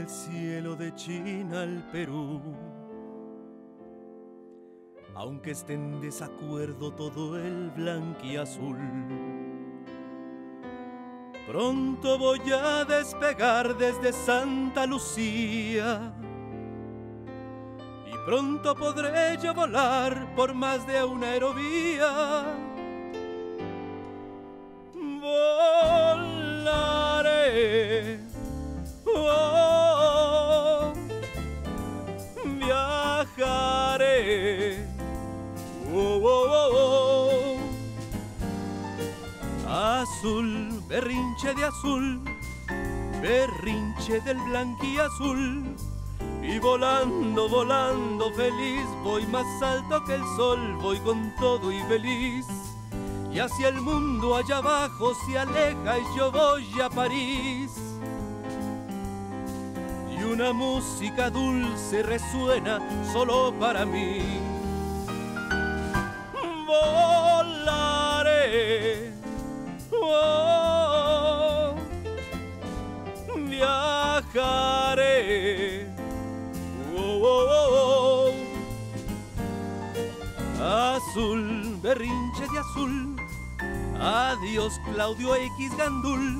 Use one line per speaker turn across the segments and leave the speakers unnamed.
el cielo de China al Perú. Aunque esté en desacuerdo todo el blanquiazul. Pronto voy a despegar desde Santa Lucía. Y pronto podré yo volar por más de una aerovía berrinche de azul, berrinche del y azul. Y volando, volando feliz, voy más alto que el sol, voy con todo y feliz. Y hacia el mundo allá abajo se aleja y yo voy a París. Y una música dulce resuena solo para mí. Voy Adiós Claudio X Gandul.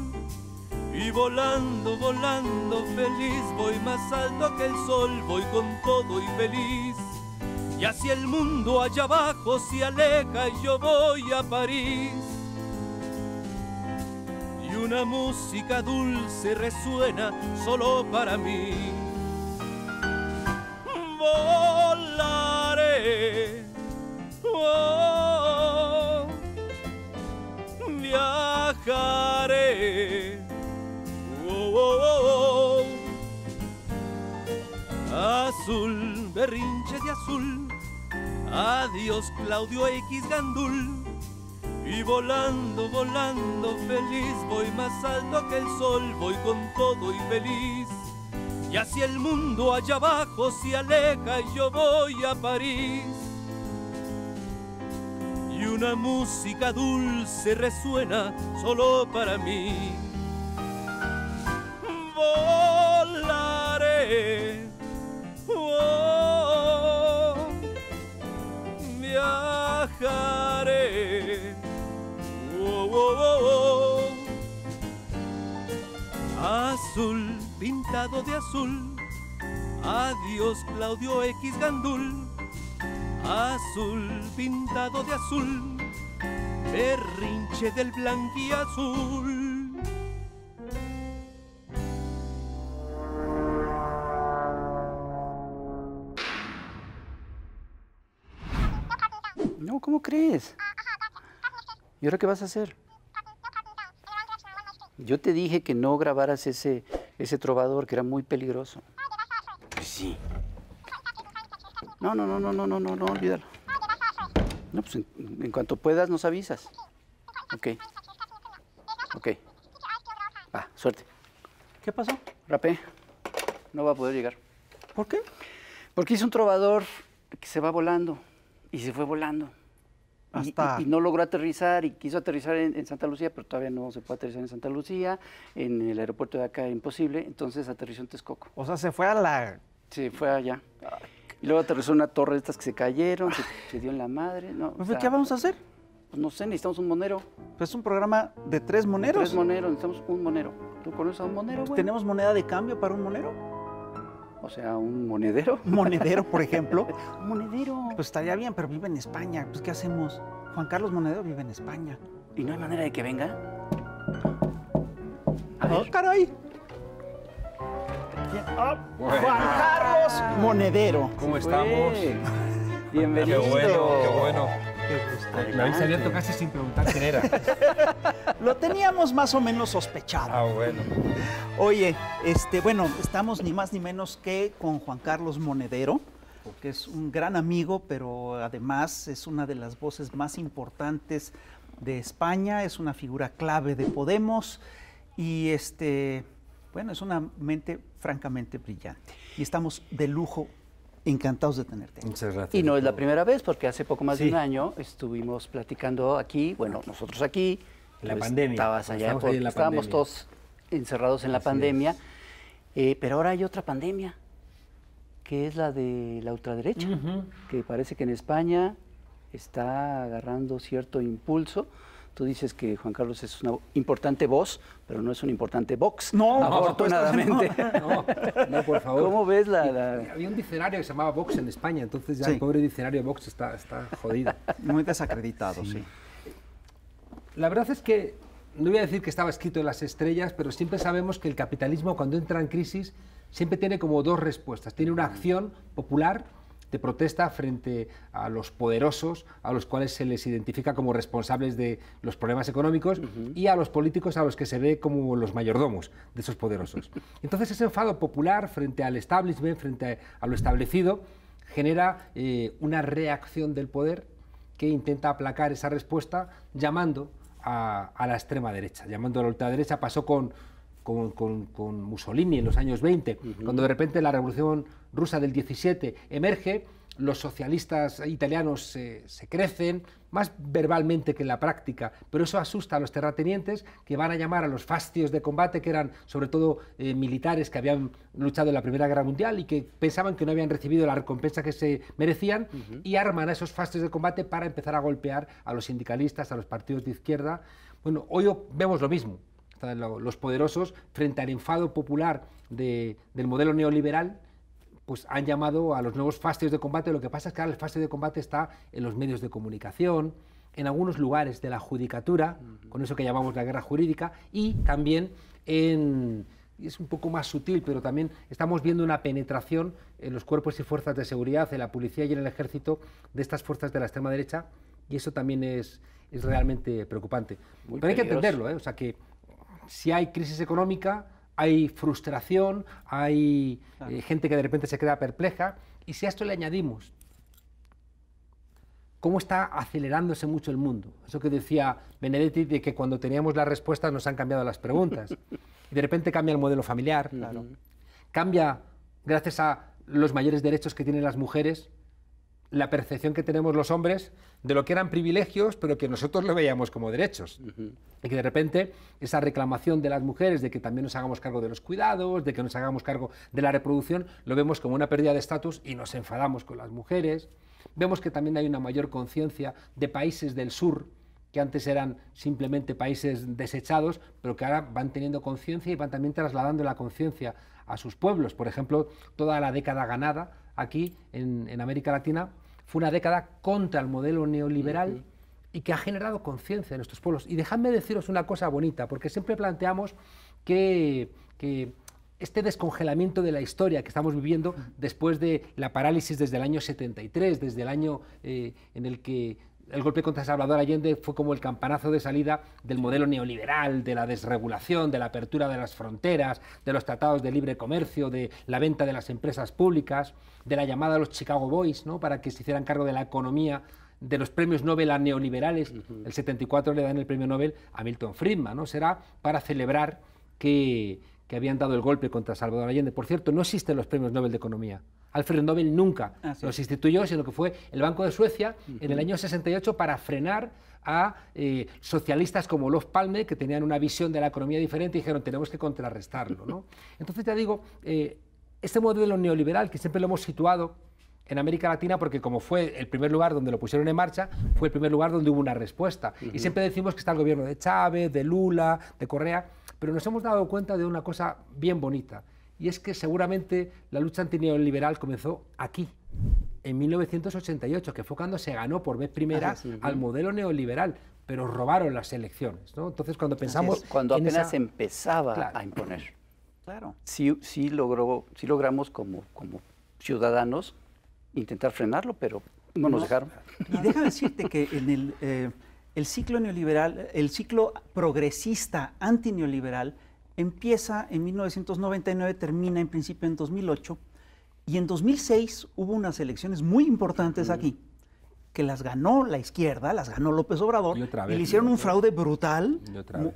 Y volando, volando feliz, voy más alto que el sol, voy con todo y feliz. Y así el mundo allá abajo se aleja y yo voy a París. Y una música dulce resuena solo para mí. azul. Adiós Claudio X Gandul. Y volando, volando feliz, voy más alto que el sol, voy con todo y feliz. Y hacia el mundo allá abajo se aleja y yo voy a París. Y una música dulce resuena solo para mí. Volaré Oh, oh, oh, azul, pintado de azul. Adiós Claudio X Gandul. Azul, pintado de azul. Berrinche del blanquiazul azul.
¿Y ahora qué vas a hacer? Yo te dije que no grabaras ese, ese trovador, que era muy peligroso. Sí. No, no, no, no, no, no, no, no, olvídalo. No, pues en, cuanto puedas nos avisas. Ok. Ok. ah, suerte. ¿Qué pasó? Rapé. No va a poder llegar. ¿Por qué? Porque es un trovador que se va volando y se fue volando. Y, no logró aterrizar y quiso aterrizar en, Santa Lucía, pero todavía no se puede aterrizar en Santa Lucía, en el aeropuerto de acá imposible, entonces aterrizó en Texcoco.
O sea, se fue a la...
Sí, fue allá. Y luego aterrizó en una torre de estas que se cayeron, se, dio en la madre. ¿Qué vamos a hacer? Pues no sé, necesitamos un monero. Pues es un
programa de tres moneros. tres moneros,
necesitamos un monero.
¿Tú conoces a un monero, ¿Tenemos moneda de cambio para un monero?
O sea, un monedero. monedero, por ejemplo.
monedero. Pues estaría bien, pero vive en España. Pues, ¿qué hacemos? Juan Carlos Monedero vive en España. ¿Y no hay manera de que venga? A oh, oh, Juan Carlos Monedero. ¿Cómo estamos? Bienvenido. Qué bueno, qué bueno. La Lo habéis casi sin preguntar quién era. Lo teníamos más o menos sospechado. Ah, bueno. Oye, este, bueno, estamos ni más ni menos que con Juan Carlos Monedero, que es un gran amigo, pero además es una de las voces más importantes de España, es una figura clave de Podemos y este, bueno, es una mente francamente brillante. Y estamos de lujo encantados de tenerte. Y
no es la primera vez, porque hace poco más de un año estuvimos platicando aquí, bueno, nosotros aquí. la pues, pandemia. Estabas allá, estábamos todos encerrados en la pandemia. Eh, pero ahora hay otra pandemia, que es la de la ultraderecha, que parece que en España está agarrando cierto impulso. Tú dices que Juan Carlos es una importante voz, pero no es un importante box. No, afortunadamente.
No, por favor. ¿Cómo ves la, Había un diccionario que se llamaba Vox en España, entonces ya el pobre diccionario Vox está, está jodido. Muy desacreditado, sí. La verdad es que no voy a decir que estaba escrito en las estrellas, pero siempre sabemos que el capitalismo cuando entra en crisis siempre tiene como dos respuestas. Tiene una acción popular de protesta frente a los poderosos, a los cuales se les identifica como responsables de los problemas económicos, y a los políticos a los que se ve como los mayordomos de esos poderosos. Entonces ese enfado popular frente al establishment, frente a, lo establecido, genera eh, una reacción del poder que intenta aplacar esa respuesta llamando a, la extrema derecha, llamando a la ultraderecha. Pasó con, Mussolini en los años 20, cuando de repente la revolución rusa del 17 emerge, los socialistas italianos se, crecen, más verbalmente que en la práctica, pero eso asusta a los terratenientes que van a llamar a los fastios de combate, que eran sobre todo eh, militares que habían luchado en la Primera Guerra Mundial y que pensaban que no habían recibido la recompensa que se merecían, y arman a esos fastios de combate para empezar a golpear a los sindicalistas, a los partidos de izquierda. Bueno, hoy vemos lo mismo, los poderosos frente al enfado popular del modelo neoliberal pues han llamado a los nuevos fastios de combate. Lo que pasa es que ahora el fastio de combate está en los medios de comunicación, en algunos lugares de la judicatura, con eso que llamamos la guerra jurídica, y también en. es un poco más sutil, pero también estamos viendo una penetración en los cuerpos y fuerzas de seguridad, en la policía y en el ejército de estas fuerzas de la extrema derecha, y eso también es, realmente preocupante. pero hay que entenderlo, ¿eh? o sea que si hay crisis económica, hay frustración, hay eh, gente que de repente se queda perpleja. Y si a esto le añadimos cómo está acelerándose mucho el mundo, eso que decía Benedetti, de que cuando teníamos las respuestas nos han cambiado las preguntas. y de repente cambia el modelo familiar, cambia gracias a los mayores derechos que tienen las mujeres la percepción que tenemos los hombres de lo que eran privilegios, pero que nosotros lo veíamos como derechos. Y que de repente esa reclamación de las mujeres de que también nos hagamos cargo de los cuidados, de que nos hagamos cargo de la reproducción, lo vemos como una pérdida de estatus y nos enfadamos con las mujeres. Vemos que también hay una mayor conciencia de países del sur, que antes eran simplemente países desechados, pero que ahora van teniendo conciencia y van también trasladando la conciencia a sus pueblos. Por ejemplo, toda la década ganada aquí en, en América Latina fue una década contra el modelo neoliberal y que ha generado conciencia en nuestros pueblos. Y dejadme deciros una cosa bonita, porque siempre planteamos que, este descongelamiento de la historia que estamos viviendo después de la parálisis desde el año 73, desde el año eh, en el que el golpe contra Salvador Allende fue como el campanazo de salida del modelo neoliberal, de la desregulación, de la apertura de las fronteras, de los tratados de libre comercio, de la venta de las empresas públicas, de la llamada a los Chicago Boys, ¿no? para que se hicieran cargo de la economía de los premios Nobel a neoliberales. El 74 le dan el premio Nobel a Milton Friedman, ¿no? Será para celebrar que que habían dado el golpe contra Salvador Allende. Por cierto, no existen los premios Nobel de Economía. Alfred Nobel nunca ah, los instituyó, sino que fue el Banco de Suecia en el año 68 para frenar a eh, socialistas como los Palme, que tenían una visión de la economía diferente y dijeron, tenemos que contrarrestarlo. Entonces, ya digo, eh, este modelo neoliberal, que siempre lo hemos situado en América Latina, porque como fue el primer lugar donde lo pusieron en marcha, fue el primer lugar donde hubo una respuesta. Y siempre decimos que está el gobierno de Chávez, de Lula, de Correa pero nos hemos dado cuenta de una cosa bien bonita, y es que seguramente la lucha antineoliberal comenzó aquí, en 1988, que fue cuando se ganó por vez primera ah, al modelo neoliberal, pero robaron las elecciones. ¿no? Entonces, cuando pensamos... cuando apenas
empezaba a
imponer. Claro. Sí,
sí, logró, sí logramos como, como ciudadanos intentar frenarlo, pero
no, nos dejaron. Y déjame decirte que en el... Eh, el ciclo neoliberal, el ciclo progresista antineoliberal empieza en 1999, termina en principio en 2008 y en 2006 hubo unas elecciones muy importantes aquí que las ganó la izquierda, las ganó López Obrador y, le hicieron un fraude brutal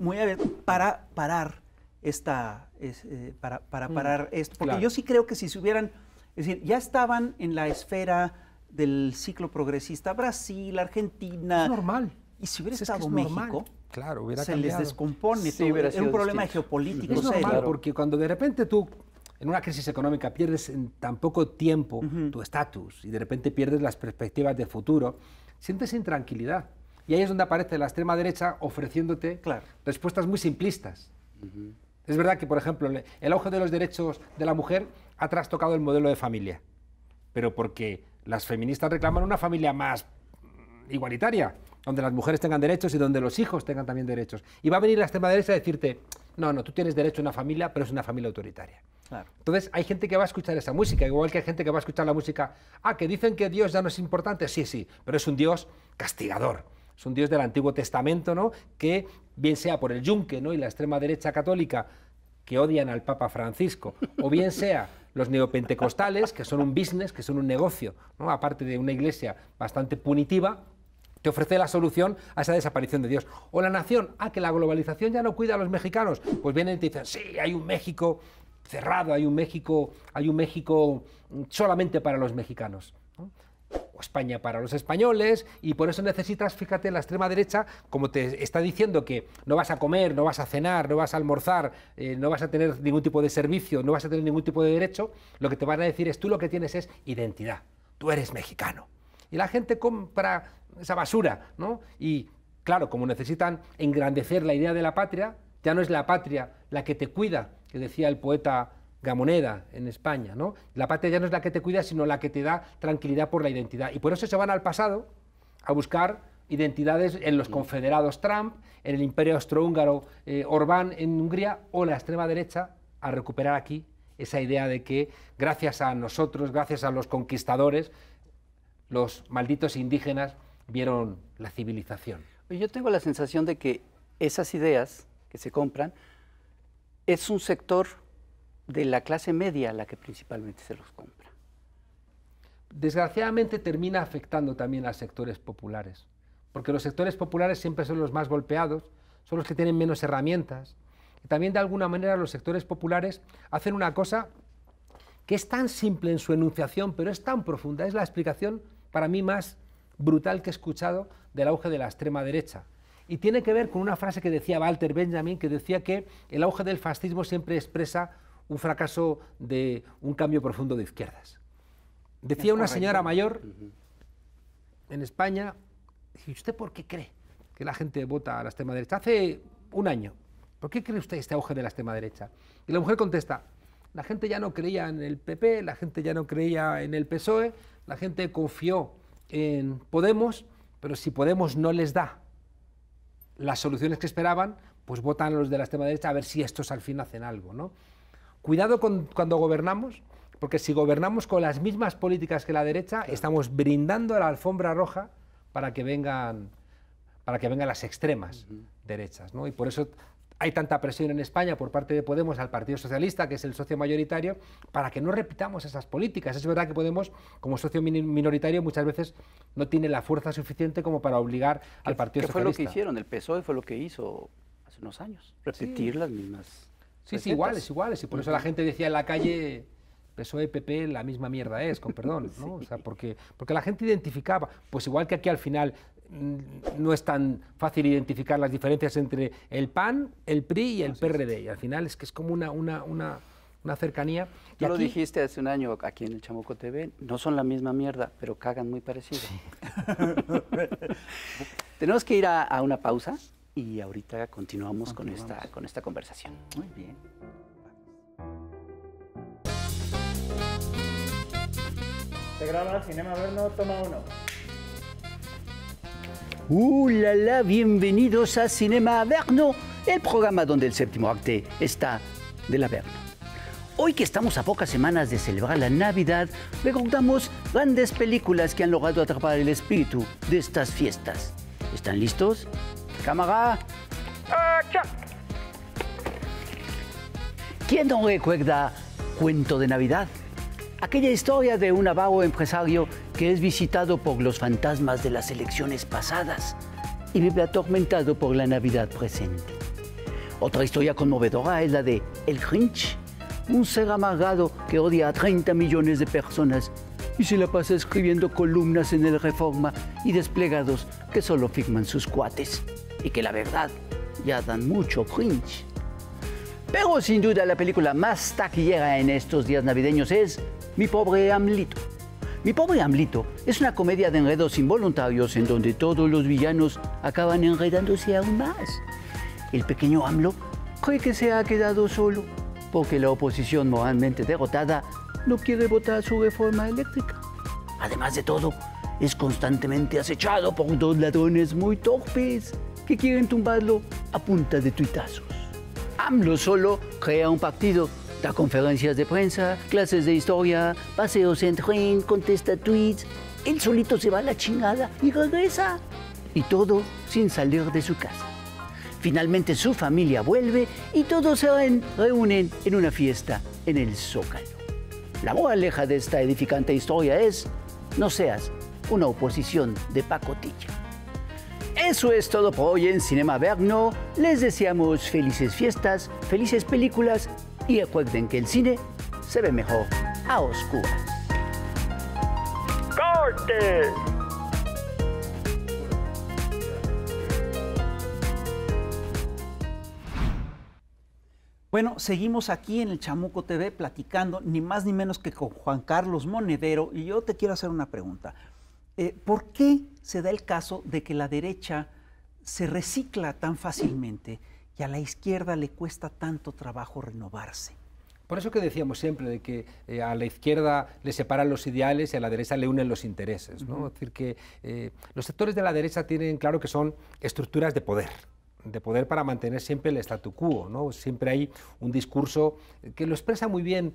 muy ver para parar esta eh, para, para mm. parar esto, porque yo sí creo que si se hubieran, es decir, ya estaban en la esfera del ciclo progresista, Brasil, Argentina. Es normal. Y si hubiera estado México, claro,
se les descompone. todo. es un problema geopolítico. Es normal porque cuando de repente tú en una crisis económica pierdes en tan poco tiempo tu estatus y de repente pierdes las perspectivas de futuro, sientes intranquilidad. Y ahí es donde aparece la extrema derecha ofreciéndote respuestas muy simplistas. Es verdad que, por ejemplo, el auge de los derechos de la mujer ha trastocado el modelo de familia, pero porque las feministas reclaman una familia más igualitaria donde las mujeres tengan derechos y donde los hijos tengan también derechos. Y va a venir la extrema derecha a decirte, no, no, tú tienes derecho a una familia, pero es una familia autoritaria. Entonces hay gente que va a escuchar esa música, igual que hay gente que va a escuchar la música, ah, que dicen que Dios ya no es importante, sí, sí, pero es un Dios castigador. Es un Dios del Antiguo Testamento, ¿no? Que, bien sea por el yunque ¿no? y la extrema derecha católica, que odian al Papa Francisco, o bien sea los neopentecostales, que son un business, que son un negocio, ¿no? aparte de una iglesia bastante punitiva, te ofrece la solución a esa desaparición de Dios. O la nación, ah, que la globalización ya no cuida a los mexicanos. Pues vienen y te dicen, sí, hay un México cerrado, hay un México, hay un México solamente para los mexicanos. O España para los españoles, y por eso necesitas, fíjate, la extrema derecha, como te está diciendo que no vas a comer, no vas a cenar, no vas a almorzar, eh, no vas a tener ningún tipo de servicio, no vas a tener ningún tipo de derecho, lo que te van a decir es tú lo que tienes es identidad, tú eres mexicano y la gente compra esa basura, ¿no? Y claro, como necesitan engrandecer la idea de la patria, ya no es la patria la que te cuida, que decía el poeta Gamoneda en España, ¿no? La patria ya no es la que te cuida, sino la que te da tranquilidad por la identidad. Y por eso se van al pasado a buscar identidades en los confederados Trump, en el imperio austrohúngaro eh, Orbán en Hungría o la extrema derecha a recuperar aquí esa idea de que gracias a nosotros, gracias a los conquistadores, los malditos indígenas vieron la civilización.
Yo tengo la sensación de que esas ideas que se compran es un sector de la
clase media la que principalmente se los compra. Desgraciadamente termina afectando también a sectores populares, porque los sectores populares siempre son los más golpeados, son los que tienen menos herramientas. Y también de alguna manera los sectores populares hacen una cosa que es tan simple en su enunciación, pero es tan profunda, es la explicación para mí más brutal que he escuchado del auge de la extrema derecha. Y tiene que ver con una frase que decía Walter Benjamin, que decía que el auge del fascismo siempre expresa un fracaso de un cambio profundo de izquierdas. Decía una señora mayor en España, ¿y usted por qué cree que la gente vota a la extrema derecha? Hace un año, ¿por qué cree usted este auge de la extrema derecha? Y la mujer contesta, la gente ya no creía en el PP, la gente ya no creía en el PSOE, la gente confió en Podemos, pero si Podemos no les da las soluciones que esperaban, pues votan los de la extrema derecha a ver si estos al fin hacen algo. ¿no? Cuidado con, cuando gobernamos, porque si gobernamos con las mismas políticas que la derecha, estamos brindando a la alfombra roja para que vengan, para que vengan las extremas derechas. ¿no? Y por eso hay tanta presión en España por parte de Podemos al Partido Socialista, que es el socio mayoritario, para que no repitamos esas políticas. Es verdad que Podemos, como socio minoritario, muchas veces no tiene la fuerza suficiente como para obligar al Partido Socialista. ¿Qué fue lo que hicieron?
El PSOE fue lo que hizo hace unos años,
repetir las mismas. Sí, sí, iguales, iguales. Y por eso la gente decía en la calle, PSOE, PP, la misma mierda es, con perdón, ¿no? O sea, porque, porque la gente identificaba, pues igual que aquí al final mm, no es tan fácil identificar las diferencias entre el PAN, el PRI y el PRD, y al final es que es como una, una, una, una cercanía. Ya lo dijiste
hace un año aquí en el Chamoco TV, no son la misma mierda, pero cagan muy parecido. Tenemos que ir a, una pausa y ahorita continuamos, continuamos. Con, esta, con esta conversación.
Muy bien. Hola, graba Cinema toma uno.
¡Uh, Bienvenidos a Cinema Averno, el programa donde el séptimo acte está del Averno. Hoy que estamos a pocas semanas de celebrar la Navidad, contamos grandes películas que han logrado atrapar el espíritu de estas fiestas. ¿Están listos? ¡Cámara! ¡Acción! ¿Quién no recuerda Cuento de Navidad? Aquella historia de un avaro empresario que es visitado por los fantasmas de las elecciones pasadas y vive atormentado por la Navidad presente. Otra historia conmovedora es la de El Grinch, un ser amargado que odia a 30 millones de personas y se la pasa escribiendo columnas en el Reforma y desplegados que solo firman sus cuates y que la verdad ya dan mucho cringe. Pero sin duda la película más taquillera en estos días navideños es mi pobre Amlito. Mi pobre Amlito es una comedia de enredos involuntarios en donde todos los villanos acaban enredándose aún más. El pequeño AMLO cree que se ha quedado solo porque la oposición moralmente derrotada no quiere votar su reforma eléctrica. Además de todo, es constantemente acechado por dos ladrones muy torpes que quieren tumbarlo a punta de tuitazos. AMLO solo crea un partido da conferencias de prensa, clases de historia, paseos en tren, contesta tweets. Él solito se va a la chingada y regresa. Y todo sin salir de su casa. Finalmente su familia vuelve y todos se reúnen en una fiesta en el Zócalo. La moraleja de esta edificante historia es, no seas una oposición de pacotilla. Eso es todo por hoy en Cinema Verno. Les deseamos felices fiestas, felices películas y recuerden que el cine se ve mejor a oscuras.
¡Corte!
Bueno, seguimos aquí en el Chamuco TV platicando, ni más ni menos que con Juan Carlos Monedero, y yo te quiero hacer una pregunta. Eh, ¿Por qué se da el caso de que la derecha se recicla tan fácilmente? y a la izquierda le cuesta tanto trabajo renovarse.
Por eso que decíamos siempre de que eh, a la izquierda le separan los ideales y a la derecha le unen los intereses. decir, que eh, los sectores de la derecha tienen claro que son estructuras de poder de poder para mantener siempre el statu quo, Siempre hay un discurso que lo expresa muy bien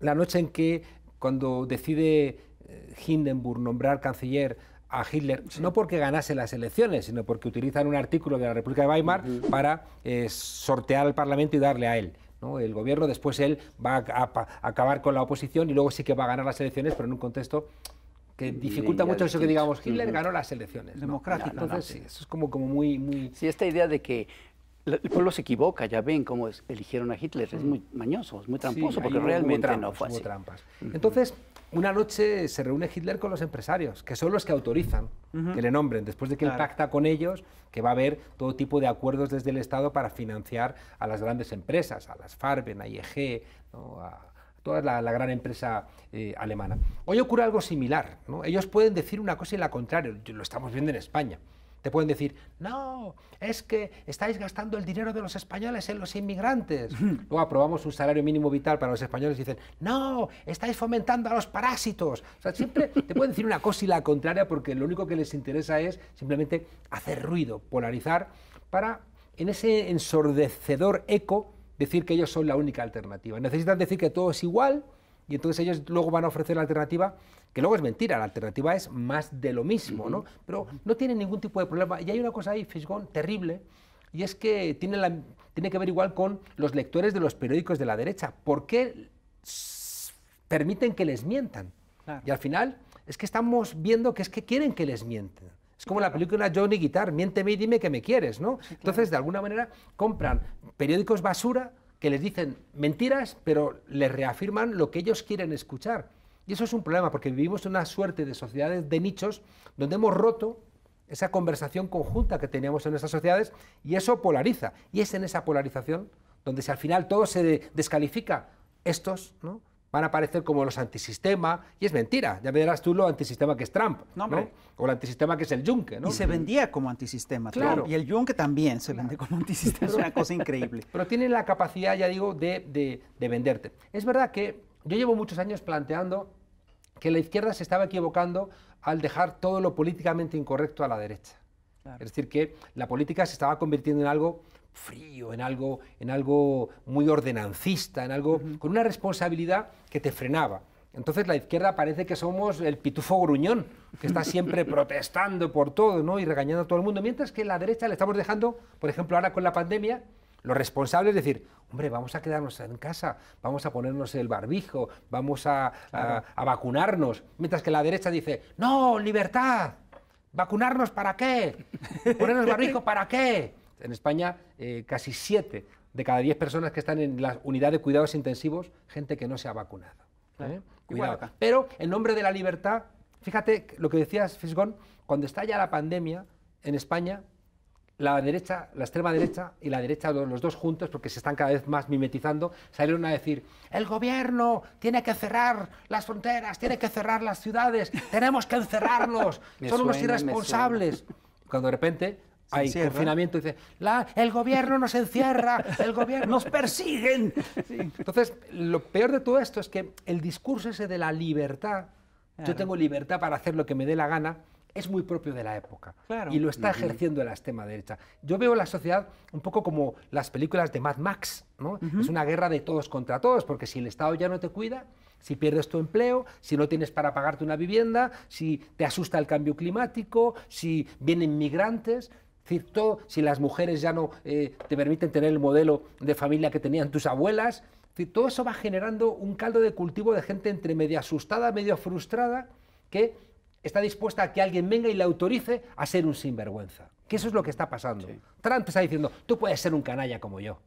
la noche en que cuando decide eh, Hindenburg nombrar canciller a Hitler, no porque ganase las elecciones, sino porque utilizan un artículo de la República de Weimar para eh, sortear al Parlamento y darle a él. ¿no? El gobierno, después él va a, acabar con la oposición y luego sí que va a ganar las elecciones, pero en un contexto que dificulta mucho eso que digamos Hitler ganó las elecciones. ¿no? Entonces, eso es como, como muy, muy... Sí, esta idea de que
el pueblo se equivoca, ya ven cómo eligieron a Hitler, es muy mañoso, es muy tramposo, porque realmente no fue así. Trampas.
Entonces, una noche se reúne Hitler con los empresarios, que son los que autorizan que le nombren, después de que él pacta con ellos, que va a haber todo tipo de acuerdos desde el Estado para financiar a las grandes empresas, a las Farben, a IEG, a toda la, gran empresa eh, alemana. Hoy ocurre algo similar, ellos pueden decir una cosa y la contraria, lo estamos viendo en España. Te pueden decir, no, es que estáis gastando el dinero de los españoles en los inmigrantes. Luego aprobamos un salario mínimo vital para los españoles y dicen, no, estáis fomentando a los parásitos. O sea, siempre te pueden decir una cosa y la contraria porque lo único que les interesa es simplemente hacer ruido, polarizar, para en ese ensordecedor eco decir que ellos son la única alternativa. Necesitan decir que todo es igual y entonces ellos luego van a ofrecer la alternativa, que luego es mentira, la alternativa es más de lo mismo, ¿no? Pero no tienen ningún tipo de problema. Y hay una cosa ahí, Fisgón, terrible, y es que tiene, la, tiene que ver igual con los lectores de los periódicos de la derecha. ¿Por qué permiten que les mientan? Y al final es que estamos viendo que es que quieren que les mienten. Es como la película Johnny Guitar, miénteme y dime que me quieres, ¿no? Entonces, de alguna manera, compran periódicos basura que les dicen mentiras, pero les reafirman lo que ellos quieren escuchar. Y eso es un problema, porque vivimos en una suerte de sociedades de nichos donde hemos roto esa conversación conjunta que teníamos en esas sociedades y eso polariza. Y es en esa polarización donde si al final todo se descalifica, estos, ¿no? van a aparecer como los antisistema, y es mentira, ya verás tú lo antisistema que es Trump, o el antisistema que es el Juncker. Y se vendía como antisistema, claro. y el Juncker también se como antisistema, es una cosa increíble. Pero tienen la capacidad, ya digo, de, venderte. Es verdad que yo llevo muchos años planteando que la izquierda se estaba equivocando al dejar todo lo políticamente incorrecto a la derecha. Es decir, que la política se estaba convirtiendo en algo frío, en algo, en algo muy ordenancista, en algo con una responsabilidad que te frenaba. Entonces la izquierda parece que somos el pitufo gruñón, que está siempre protestando por todo ¿no? y regañando a todo el mundo, mientras que la derecha le estamos dejando, por ejemplo, ahora con la pandemia, los responsables decir, hombre, vamos a quedarnos en casa, vamos a ponernos el barbijo, vamos a, vacunarnos, mientras que la derecha dice, no, libertad, vacunarnos para qué, ponernos barbijo para qué, en España, eh, casi siete de cada diez personas que están en la unidad de cuidados intensivos, gente que no se ha vacunado. ¿eh? Pero en nombre de la libertad, fíjate lo que decías, Fisgón, cuando estalla la pandemia en España, la derecha, la extrema derecha y la derecha, los dos juntos, porque se están cada vez más mimetizando, salieron a decir, el gobierno tiene que cerrar las fronteras, tiene que cerrar las ciudades, tenemos que encerrarnos, somos unos irresponsables. Cuando de repente hay confinamiento y dice, la, el
gobierno nos encierra, el gobierno nos
persiguen. Entonces, lo peor de todo esto es que el discurso ese de la libertad, yo tengo libertad para hacer lo que me dé la gana, es muy propio de la época y lo está ejerciendo la extrema derecha. Yo veo la sociedad un poco como las películas de Mad Max, Es una guerra de todos contra todos, porque si el Estado ya no te cuida, si pierdes tu empleo, si no tienes para pagarte una vivienda, si te asusta el cambio climático, si vienen migrantes, decir, todo, si las mujeres ya no eh, te permiten tener el modelo de familia que tenían tus abuelas, todo eso va generando un caldo de cultivo de gente entre medio asustada, medio frustrada, que está dispuesta a que alguien venga y la autorice a ser un sinvergüenza. Que eso es lo que está pasando. Sí. Trump está diciendo, tú puedes ser un canalla como yo.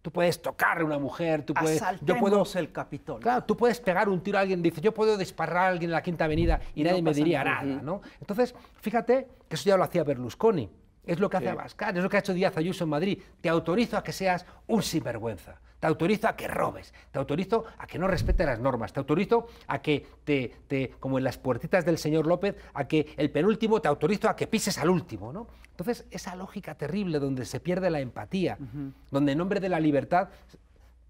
Tú puedes tocar a una mujer, tú puedes... Yo puedo el Capitol. Claro, tú puedes pegar un tiro a alguien, dice, yo puedo disparar a alguien en la Quinta Avenida y nadie me diría nada, ¿no? Entonces, fíjate que eso ya lo hacía Berlusconi. Es lo que hace es lo que ha hecho Díaz Ayuso en Madrid. Te autorizo a que seas un sinvergüenza, te autorizo a que robes, te autorizo a que no respete las normas, te autorizo a que te, como en las puertitas del señor López, a que el penúltimo te autorizo a que pises al último, ¿no? Entonces, esa lógica terrible donde se pierde la empatía, donde en nombre de la libertad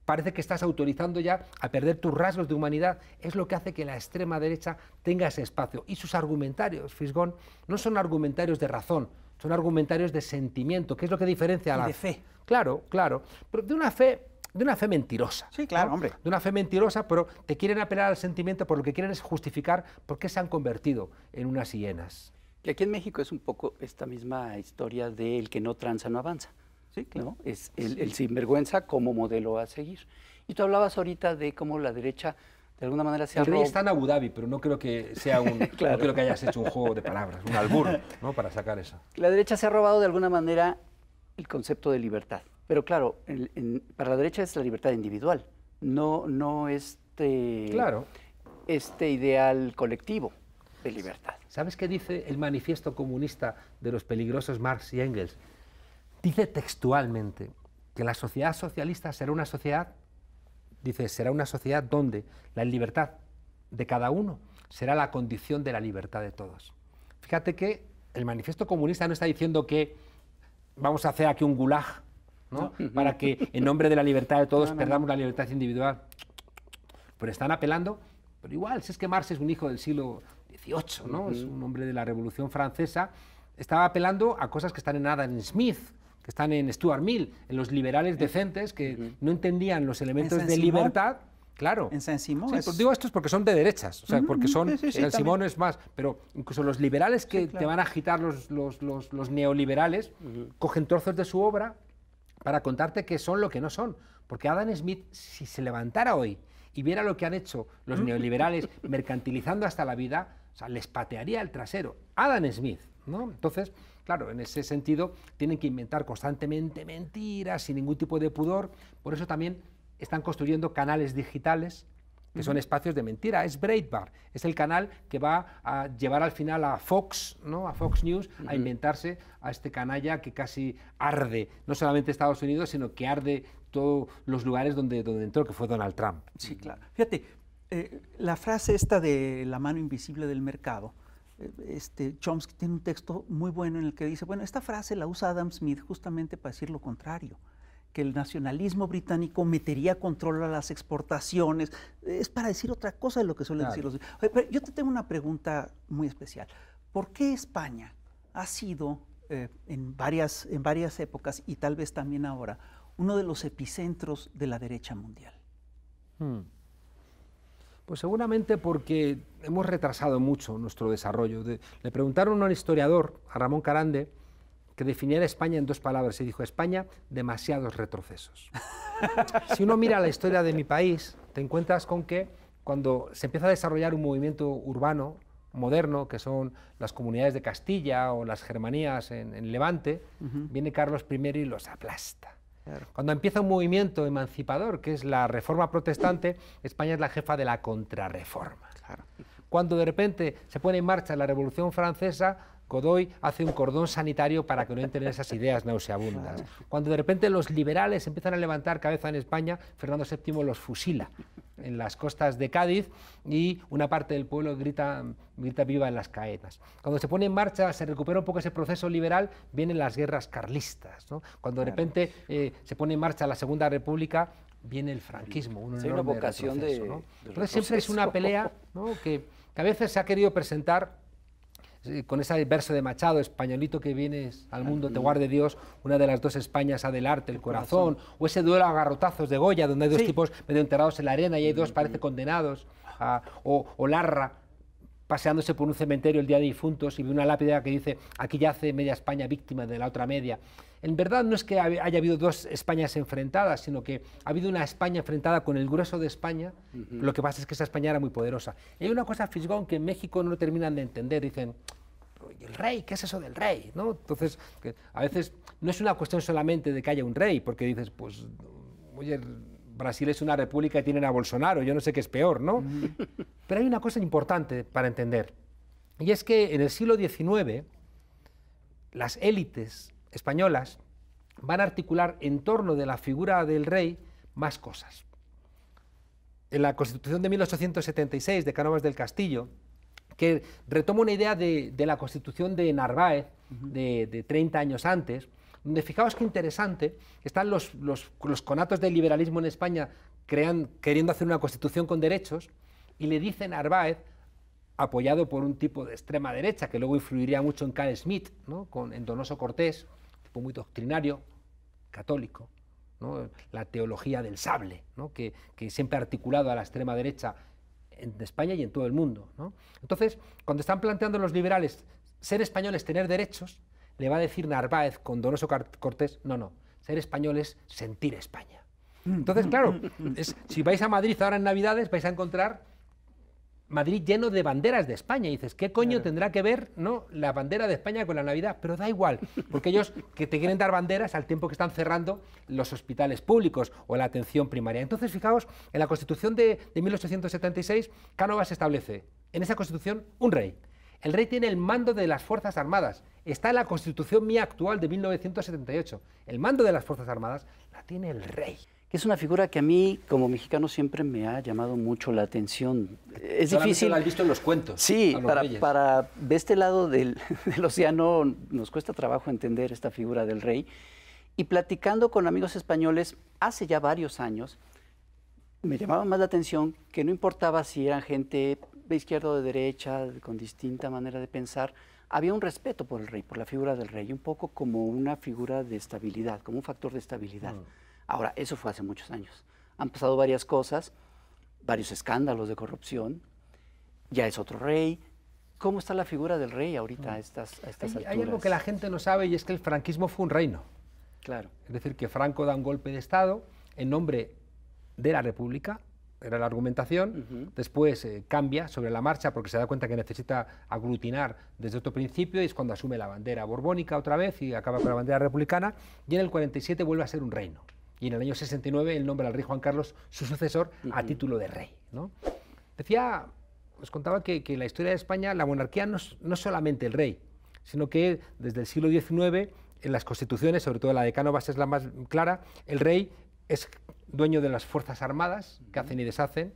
parece que estás autorizando ya a perder tus rasgos de humanidad, es lo que hace que la extrema derecha tenga ese espacio. Y sus argumentarios, Fisgón, no son argumentarios de razón, son argumentarios de sentimiento, que es lo que diferencia a la... de fe. Claro, claro. Pero de una fe de una fe mentirosa. Sí, claro, hombre. De una fe mentirosa, pero te quieren apelar al sentimiento, por lo que quieren es justificar por qué se han convertido en unas hienas.
Que aquí en México es un poco esta misma historia de el que no tranza no avanza. Sí, claro. Es el, el, sinvergüenza como modelo a seguir. Y tú hablabas ahorita de cómo la derecha de alguna manera se ha robado... está
en Abu Dhabi, pero no creo que sea un, creo que hayas hecho un juego de palabras, un albur, ¿no? Para sacar eso.
La derecha se ha robado de alguna manera el concepto de libertad, pero claro, para la derecha es la libertad individual, no, no
este, este ideal colectivo de libertad. ¿Sabes qué dice el manifiesto comunista de los peligrosos Marx y Engels? Dice textualmente que la sociedad socialista será una sociedad Dice, será una sociedad donde la libertad de cada uno será la condición de la libertad de todos. Fíjate que el manifiesto comunista no está diciendo que vamos a hacer aquí un gulag, Para que en nombre de la libertad de todos perdamos la libertad individual. Pero están apelando, pero igual, si es que Marx es un hijo del siglo XVIII, ¿no? Es un hombre de la Revolución Francesa. Estaba apelando a cosas que están en Adam Smith, están en Stuart Mill, en los liberales decentes que no entendían los elementos de libertad. Claro. En San Simón. es... Pues digo esto porque son de derechas, o sea, porque son. Sí, Simón es más. Pero incluso los liberales que te van a agitar los, los, neoliberales cogen trozos de su obra para contarte que son lo que no son. Porque Adam Smith, si se levantara hoy y viera lo que han hecho los neoliberales mercantilizando hasta la vida, les patearía el trasero. Adam Smith, ¿no? Entonces, Claro, en ese sentido tienen que inventar constantemente mentiras sin ningún tipo de pudor. Por eso también están construyendo canales digitales que son espacios de mentira. Es Breitbart, es el canal que va a llevar al final a Fox, ¿no? a Fox News, a inventarse a este canalla que casi arde, no solamente Estados Unidos, sino que arde todos los lugares donde, donde entró, que fue Donald Trump. Sí, claro.
Fíjate, eh, la frase esta de la mano invisible del mercado, este, Chomsky tiene un texto muy bueno en el que dice, bueno, esta frase la usa Adam Smith justamente para decir lo contrario, que el nacionalismo británico metería control a las exportaciones, es para decir otra cosa de lo que suelen decir los... pero yo te tengo una pregunta muy especial. ¿Por qué España ha sido eh, en, varias, en varias épocas y tal vez también ahora uno de los epicentros de la derecha mundial? Hmm.
Pues seguramente porque hemos retrasado mucho nuestro desarrollo. le preguntaron a un historiador, a Ramón Carande, que definiera España en dos palabras y dijo, España, demasiados retrocesos. si uno mira la historia de mi país, te encuentras con que cuando se empieza a desarrollar un movimiento urbano moderno, que son las comunidades de Castilla o las germanías en, Levante, viene Carlos I y los aplasta. Cuando empieza un movimiento emancipador, que es la reforma protestante, España es la jefa de la contrarreforma. Cuando de repente se pone en marcha la Revolución Francesa, Godoy hace un cordón sanitario para que no entren esas ideas nauseabundas. Cuando de repente los liberales empiezan a levantar cabeza en España, Fernando VII los fusila en las costas de Cádiz y una parte del pueblo grita, viva en las caetas. Cuando se pone en marcha, se recupera un poco ese proceso liberal, vienen las guerras carlistas. Cuando de repente eh, se pone en marcha la Segunda República, viene el franquismo. una vocación de, Entonces siempre es una pelea que, que a veces se ha querido presentar con ese verso de Machado, españolito que vienes al mundo, te guarde Dios, una de las dos Españas arte el corazón, o ese duelo a garrotazos de Goya, donde hay dos tipos medio enterrados en la arena y hay dos parece condenados, a, o Larra, paseándose por un cementerio el día de difuntos y ve una lápida que dice aquí yace media España víctima de la otra media. En verdad no es que haya habido dos Españas enfrentadas, sino que ha habido una España enfrentada con el grueso de España, lo que pasa es que esa España era muy poderosa. Y hay una cosa, Fisgón, que en México no lo terminan de entender, dicen, el rey, ¿qué es eso del rey? ¿No? Entonces, a veces no es una cuestión solamente de que haya un rey, porque dices, pues, oye, Brasil es una república y tienen a Bolsonaro, yo no sé qué es peor, ¿no? Pero hay una cosa importante para entender, y es que en el siglo XIX las élites españolas van a articular en torno de la figura del rey más cosas. En la Constitución de 1876 de Cánovas del Castillo, que retoma una idea de, la Constitución de Narváez de, 30 años antes, donde fijaos qué interesante, están los, los, los, conatos del liberalismo en España queriendo hacer una constitución con derechos, y le dice Narváez, apoyado por un tipo de extrema derecha que luego influiría mucho en Carl Smith, Con, en Donoso Cortés, tipo muy doctrinario, católico, la teología del sable, que, siempre ha articulado a la extrema derecha en España y en todo el mundo. Entonces, cuando están planteando los liberales ser españoles, tener derechos, le va a decir Narváez con Donoso Cortés, no, no, ser españoles sentir España. Mm. Entonces, claro, si vais a Madrid ahora en Navidades, vais a encontrar Madrid lleno de banderas de España. Y dices, ¿qué coño tendrá que ver ¿no? la bandera de España con la Navidad? Pero da igual, porque ellos que te quieren dar banderas al tiempo que están cerrando los hospitales públicos o la atención primaria. Entonces, fijaos, en la Constitución de, de 1876, Cánovas establece en esa Constitución un rey. El rey tiene el mando de las Fuerzas Armadas. Está en la Constitución mía actual de 1978. El mando de las Fuerzas Armadas la tiene el rey
es una figura que a mí como mexicano siempre me ha llamado mucho la atención. Es difícil. la has visto
en los cuentos. Sí, para,
para, de este lado del, océano nos cuesta trabajo entender esta figura del rey. Y platicando con amigos españoles hace ya varios años, me llamaba más la atención que no importaba si eran gente de izquierda o de derecha, con distinta manera de pensar, había un respeto por el rey, por la figura del rey, un poco como una figura de estabilidad, como un factor de estabilidad. Mm. Ahora, eso fue hace muchos años. Han pasado varias cosas, varios escándalos de corrupción, ya es otro rey. ¿Cómo está la figura del rey ahorita
a mm. estas, hay, alturas? Hay algo que la gente no sabe y es que el franquismo fue un reino. Claro. Es decir, que Franco da un golpe de Estado en nombre de la República, era la argumentación, después eh, cambia sobre la marcha porque se da cuenta que necesita aglutinar desde otro principio y es cuando asume la bandera borbónica otra vez y acaba con la bandera republicana y en el 47 vuelve a ser un reino y en el año 69 él nombra al rey Juan Carlos su sucesor a título de rey. Decía, os contaba que, en la historia de España la monarquía no es, solamente el rey, sino que desde el siglo XIX en las constituciones, sobre todo la de Cánovas es la más clara, el rey es dueño de las fuerzas armadas que hacen y deshacen,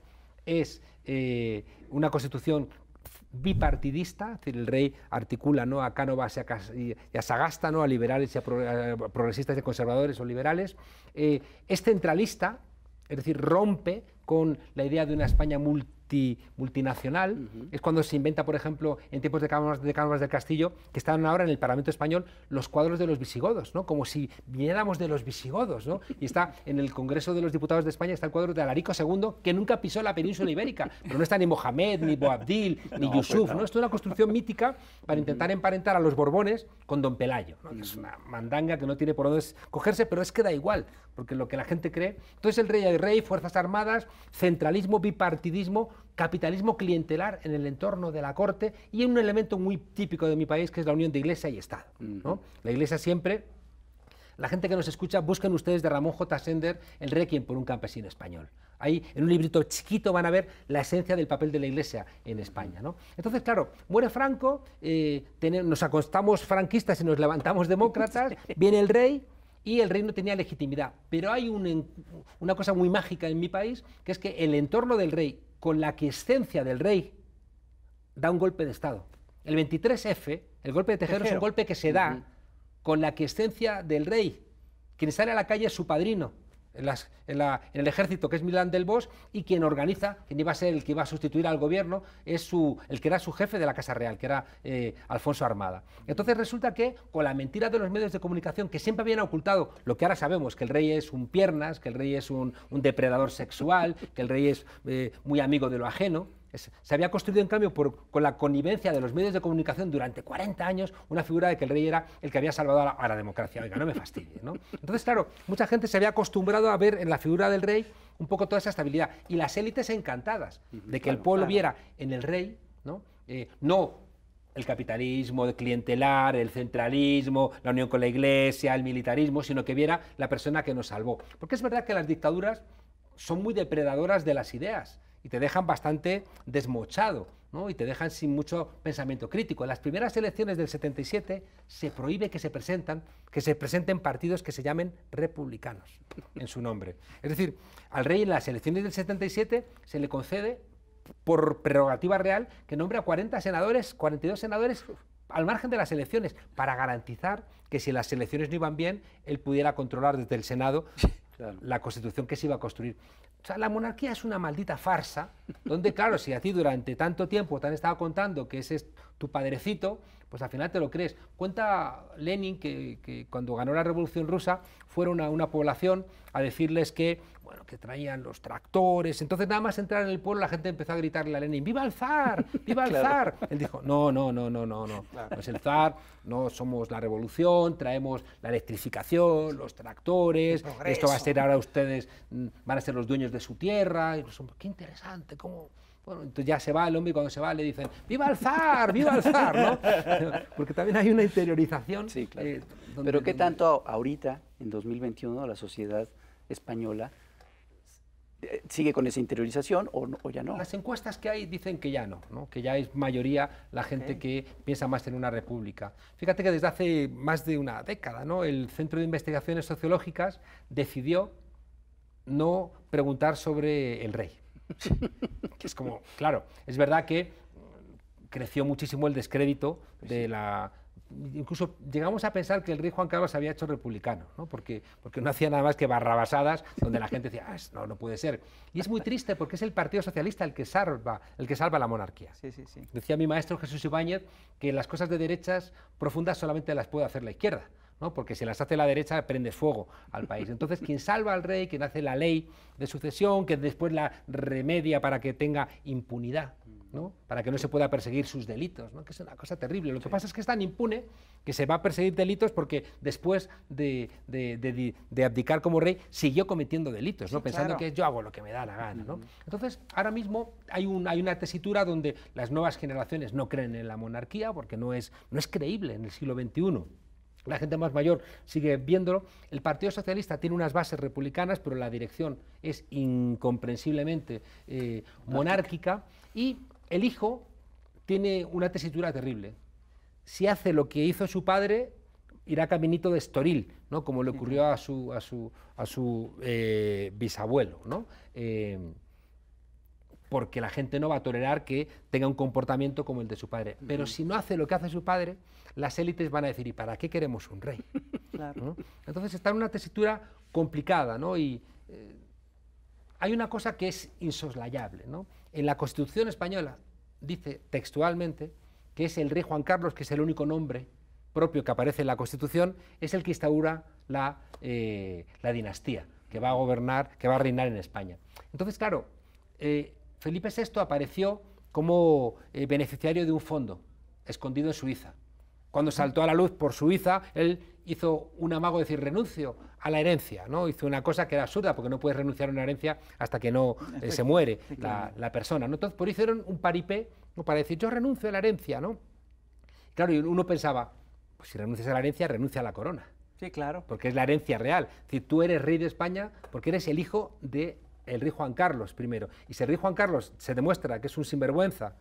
es eh, una constitución bipartidista, es decir, el rey articula ¿no? a Cánovas y a, Sagasta, ¿no? a liberales y a, progresistas y conservadores o liberales, eh, es centralista, es decir, rompe con la idea de una España multi multinacional. Es cuando se inventa, por ejemplo, en tiempos de cámaras, de cámaras del Castillo, que están ahora en el Parlamento español, los cuadros de los visigodos, ¿no? como si viniéramos de los visigodos. Y está en el Congreso de los Diputados de España, está el cuadro de Alarico II, que nunca pisó la península ibérica, pero no está ni Mohamed, ni Boabdil, ni pues Yusuf. no. Esto es una construcción mítica para intentar emparentar a los Borbones con Don Pelayo. Es una mandanga que no tiene por dónde cogerse, pero es que da igual, porque lo que la gente cree. Entonces el rey hay rey, fuerzas armadas, centralismo, bipartidismo, capitalismo clientelar en el entorno de la corte y un elemento muy típico de mi país que es la unión de iglesia y Estado. La iglesia siempre... La gente que nos escucha, busquen ustedes de Ramón J. Sender, El Requiem por un campesino español. Ahí, en un librito chiquito, van a ver la esencia del papel de la Iglesia en España. Entonces, claro, muere Franco, eh, nos acostamos franquistas y nos levantamos demócratas, viene el rey, y el rey no tenía legitimidad. Pero hay una cosa muy mágica en mi país, que es que el entorno del rey, con la quiescencia del rey, da un golpe de Estado. El 23F, el golpe de Tejero, es un golpe que se da con la quiescencia del rey. Quien sale a la calle es su padrino en, el ejército, que es Milán del Bosch, y quien organiza, quien iba a ser el que iba a sustituir al gobierno, es el que era su jefe de la Casa Real, que era eh, Alfonso Armada. Entonces resulta que con la mentira de los medios de comunicación, que siempre habían ocultado lo que ahora sabemos, que el rey es un piernas, que el rey es un, depredador sexual, que el rey es eh, muy amigo de lo ajeno, se había construido, en cambio, con la connivencia de los medios de comunicación durante 40 años, una figura de que el rey era el que había salvado a la, democracia. Oiga, no me fastidie. ¿no? Entonces, claro, mucha gente se había acostumbrado a ver en la figura del rey un poco toda esa estabilidad. Y las élites encantadas de que el pueblo viera en el rey, ¿no? Eh, no el capitalismo el clientelar, el centralismo, la unión con la iglesia, el militarismo, sino que viera la persona que nos salvó. Porque es verdad que las dictaduras son muy depredadoras de las ideas y te dejan bastante desmochado y te dejan sin mucho pensamiento crítico. En las primeras elecciones del 77 se prohíbe que se, presentan, que se presenten partidos que se llamen republicanos en su nombre. Es decir, al rey en las elecciones del 77 se le concede por prerrogativa real que nombre a 40 senadores, 42 senadores al margen de las elecciones, para garantizar que si las elecciones no iban bien, él pudiera controlar desde el Senado la constitución que se iba a construir. O sea, la monarquía es una maldita farsa, donde claro, si a ti durante tanto tiempo te han estado contando que ese es tu padrecito, pues al final te lo crees. Cuenta Lenin que, que cuando ganó la Revolución Rusa fueron a una población a decirles que bueno, que traían los tractores. Entonces, nada más entrar en el pueblo, la gente empezó a gritarle a Lenin, ¡Viva el zar! ¡Viva el zar! Él dijo, no, no, no, no, no, no. No es el zar, no somos la revolución, traemos la electrificación, los tractores, esto va a ser ahora ustedes, mm, van a ser los dueños de su tierra. Y qué interesante, cómo... Bueno, entonces ya se va el hombre y cuando se va le dicen ¡Viva el zar! ¡Viva el zar! ¿no?
Porque también hay una interiorización. Sí, claro. Eh, Pero ¿qué tanto ahorita, en 2021, la sociedad española sigue con esa interiorización o, ya no.
Las encuestas que hay dicen que ya no, que ya es mayoría la gente que piensa más en una república. Fíjate que desde hace más de una década ¿no? el Centro de Investigaciones Sociológicas decidió no preguntar sobre el rey. que es como, claro, es verdad que creció muchísimo el descrédito pues de la incluso llegamos a pensar que el rey Juan Carlos había hecho republicano, Porque, porque no hacía nada más que barrabasadas donde la gente decía, ah, no, no puede ser. Y es muy triste porque es el Partido Socialista el que salva, el que salva la monarquía. Decía mi maestro Jesús Ibáñez que las cosas de derechas profundas solamente las puede hacer la izquierda. ¿no? porque si las hace la derecha prende fuego al país. Entonces, quien salva al rey, quien hace la ley de sucesión, que después la remedia para que tenga impunidad, para que no se pueda perseguir sus delitos, que es una cosa terrible. Lo que pasa es que es tan impune que se va a perseguir delitos porque después de, abdicar como rey siguió cometiendo delitos, pensando que yo hago lo que me da la gana. Entonces, ahora mismo hay, una tesitura donde las nuevas generaciones no creen en la monarquía porque no es, creíble en el siglo XXI. La gente más mayor sigue viéndolo. El Partido Socialista tiene unas bases republicanas, pero la dirección es incomprensiblemente eh, monárquica. Y el hijo tiene una tesitura terrible. Si hace lo que hizo su padre, irá caminito de estoril, ¿no? como le ocurrió a su, eh, bisabuelo. Eh, porque la gente no va a tolerar que tenga un comportamiento como el de su padre. Pero si no hace lo que hace su padre, las élites van a decir, ¿y para qué queremos un rey? Entonces está en una tesitura complicada, ¿no? Y eh, hay una cosa que es insoslayable. En la Constitución española dice textualmente que es el rey Juan Carlos, que es el único nombre propio que aparece en la Constitución, es el que instaura la, eh, dinastía que va a gobernar, que va a reinar en España. Entonces, claro, eh, Felipe VI apareció como eh, beneficiario de un fondo escondido en Suiza. Cuando saltó a la luz por Suiza, él hizo un amago de decir renuncio a la herencia, ¿no? Hizo una cosa que era absurda porque no puedes renunciar a una herencia hasta que no eh, se muere la, persona, ¿no? por eso hicieron un paripé ¿no? para decir yo renuncio a la herencia, ¿no? Claro, y uno pensaba, pues si renuncias a la herencia, renuncia a la corona. Sí, claro. Porque es la herencia real. si tú eres rey de España porque eres el hijo de el rey Juan Carlos primero, Y si el rey Juan Carlos se demuestra que es un sinvergüenza,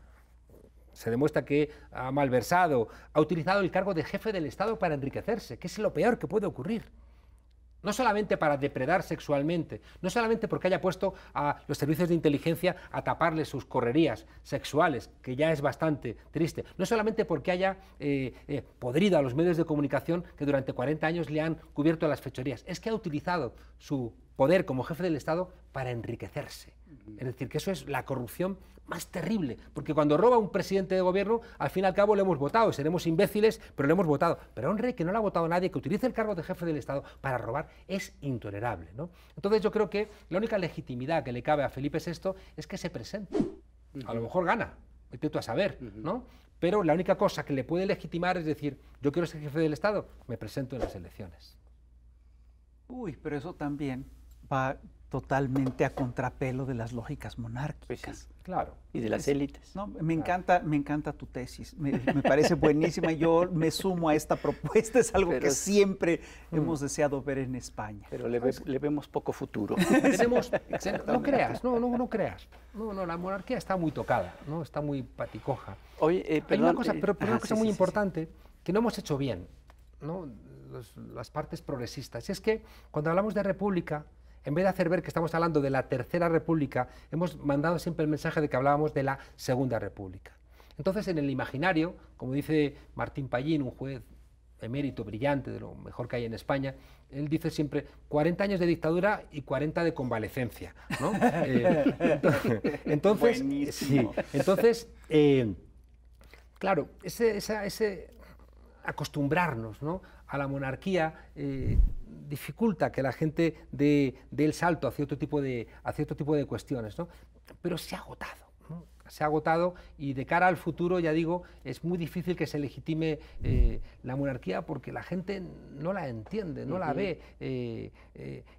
se demuestra que ha malversado, ha utilizado el cargo de jefe del Estado para enriquecerse, que es lo peor que puede ocurrir. No solamente para depredar sexualmente, no solamente porque haya puesto a los servicios de inteligencia a taparle sus correrías sexuales, que ya es bastante triste, no solamente porque haya eh, eh, podrido a los medios de comunicación que durante 40 años le han cubierto las fechorías, es que ha utilizado su poder como jefe del Estado para enriquecerse. Es decir, que eso es la corrupción más terrible, porque cuando roba un presidente de gobierno, al fin y al cabo lo hemos votado, seremos imbéciles, pero lo hemos votado. Pero a un rey que no le ha votado nadie, que utilice el cargo de jefe del Estado para robar, es intolerable. Entonces yo creo que la única legitimidad que le cabe a Felipe VI es que se presente. A lo mejor gana, intento a saber, ¿no? Pero la única cosa que le puede legitimar es decir, yo quiero ser jefe del Estado, me presento en las elecciones.
Uy, pero eso también
va totalmente a contrapelo de las lógicas monárquicas. Pues
claro. Y de las élites. No, me encanta, me encanta tu tesis. Me, parece buenísima. Yo me sumo a esta propuesta. Es algo que siempre mm. hemos deseado ver en España. Pero le,
vemos poco futuro. no creas, no, no, no creas. No, no, la monarquía está muy tocada, no, está muy paticoja. Oye, eh, Hay una cosa, eh, pero, una cosa muy importante que no hemos hecho bien, ¿no? las partes progresistas. Y es que cuando hablamos de república en vez de hacer ver que estamos hablando de la Tercera República, hemos mandado siempre el mensaje de que hablábamos de la Segunda República. Entonces, en el imaginario, como dice Martín Pallín, un juez emérito, brillante, de lo mejor que hay en España, él dice siempre 40 años de dictadura y 40 de convalecencia. Eh, entonces, entonces eh, claro, ese, ese acostumbrarnos ¿no? a la monarquía eh, dificulta que la gente dé, el salto a cierto tipo de, a cierto tipo de cuestiones, ¿no? pero se ha agotado. Se ha agotado y de cara al futuro, ya digo, es muy difícil que se legitime eh, la monarquía porque la gente no la entiende, no la ve eh,